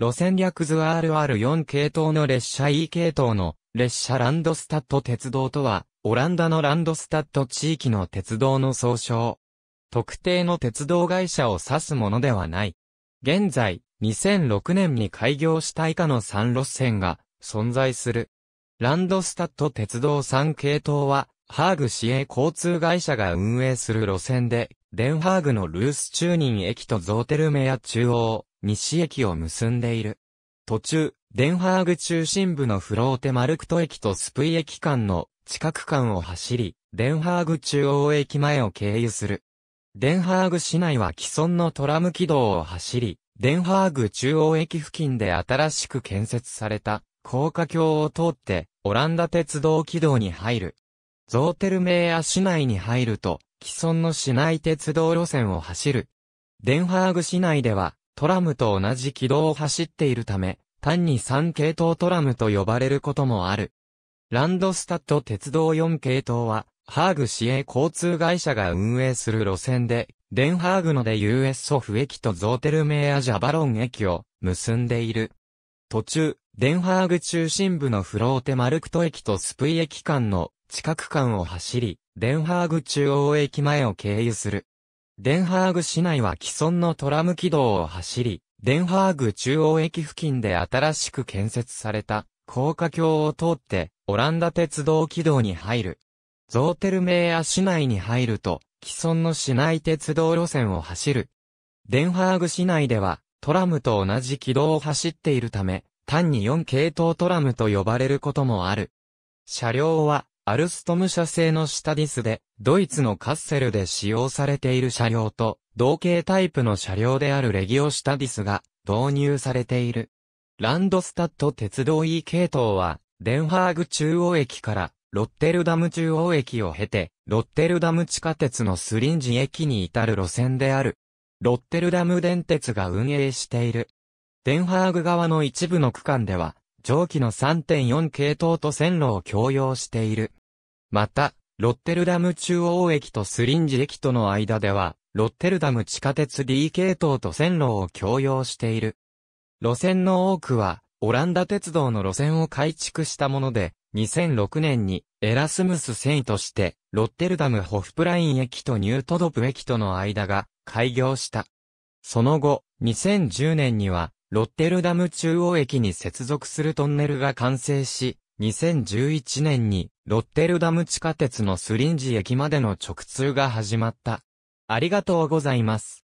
路線略図 RR4 系統の列車 E 系統の列車ランドスタット鉄道とは、オランダのランドスタット地域の鉄道の総称。特定の鉄道会社を指すものではない。現在、2006年に開業した以下の3路線が存在する。ランドスタット鉄道3系統は、ハーグ市営交通会社が運営する路線で、デンハーグのルースチューニン駅とゾーテルメア中央、西駅を結んでいる。途中、デンハーグ中心部のフローテマルクト駅とスプイ駅間の近く間を走り、デンハーグ中央駅前を経由する。デンハーグ市内は既存のトラム軌道を走り、デンハーグ中央駅付近で新しく建設された高架橋を通ってオランダ鉄道軌道に入る。ゾーテルメーア市内に入ると既存の市内鉄道路線を走る。デンハーグ市内ではトラムと同じ軌道を走っているため、単に3系統トラムと呼ばれることもある。ランドスタッド鉄道4系統は、ハーグ市営交通会社が運営する路線で、デンハーグので US ソフ駅とゾーテルメイアジャバロン駅を結んでいる。途中、デンハーグ中心部のフローテマルクト駅とスプイ駅間の近く間を走り、デンハーグ中央駅前を経由する。デンハーグ市内は既存のトラム軌道を走り、デンハーグ中央駅付近で新しく建設された高架橋を通ってオランダ鉄道軌道に入る。ゾーテルメーア市内に入ると既存の市内鉄道路線を走る。デンハーグ市内ではトラムと同じ軌道を走っているため、単に4系統トラムと呼ばれることもある。車両はアルストム社製のシタディスで、ドイツのカッセルで使用されている車両と、同型タイプの車両であるレギオシタディスが導入されている。ランドスタッド鉄道 E 系統は、デンハーグ中央駅からロッテルダム中央駅を経て、ロッテルダム地下鉄のスリンジ駅に至る路線である。ロッテルダム電鉄が運営している。デンハーグ側の一部の区間では、上記の3.4系統と線路を共用している。また、ロッテルダム中央駅とスリンジ駅との間では、ロッテルダム地下鉄 D 系統と線路を共用している。路線の多くは、オランダ鉄道の路線を改築したもので、2006年にエラスムス繊維として、ロッテルダムホフプライン駅とニュートドプ駅との間が開業した。その後、2010年には、ロッテルダム中央駅に接続するトンネルが完成し、2011年にロッテルダム地下鉄のスリンジ駅までの直通が始まった。ありがとうございます。